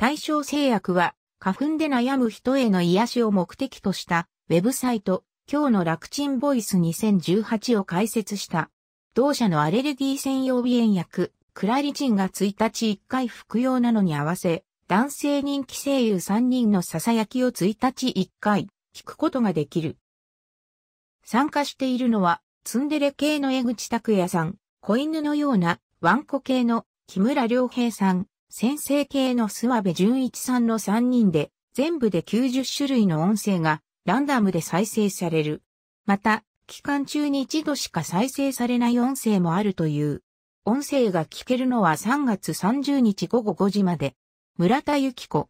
対象製薬は、花粉で悩む人への癒しを目的とした、ウェブサイト、今日の楽ちんボイス2018を開設した。同社のアレルギー専用鼻炎薬、クラリチンが1日1回服用なのに合わせ、男性人気声優3人の囁きを1日1回、聞くことができる。参加しているのは、ツンデレ系の江口拓也さん、子犬のような、ワンコ系の木村良平さん、先生系の諏訪部純一さんの3人で、全部で90種類の音声がランダムで再生される。また、期間中に一度しか再生されない音声もあるという。音声が聞けるのは3月30日午後5時まで。村田由紀子、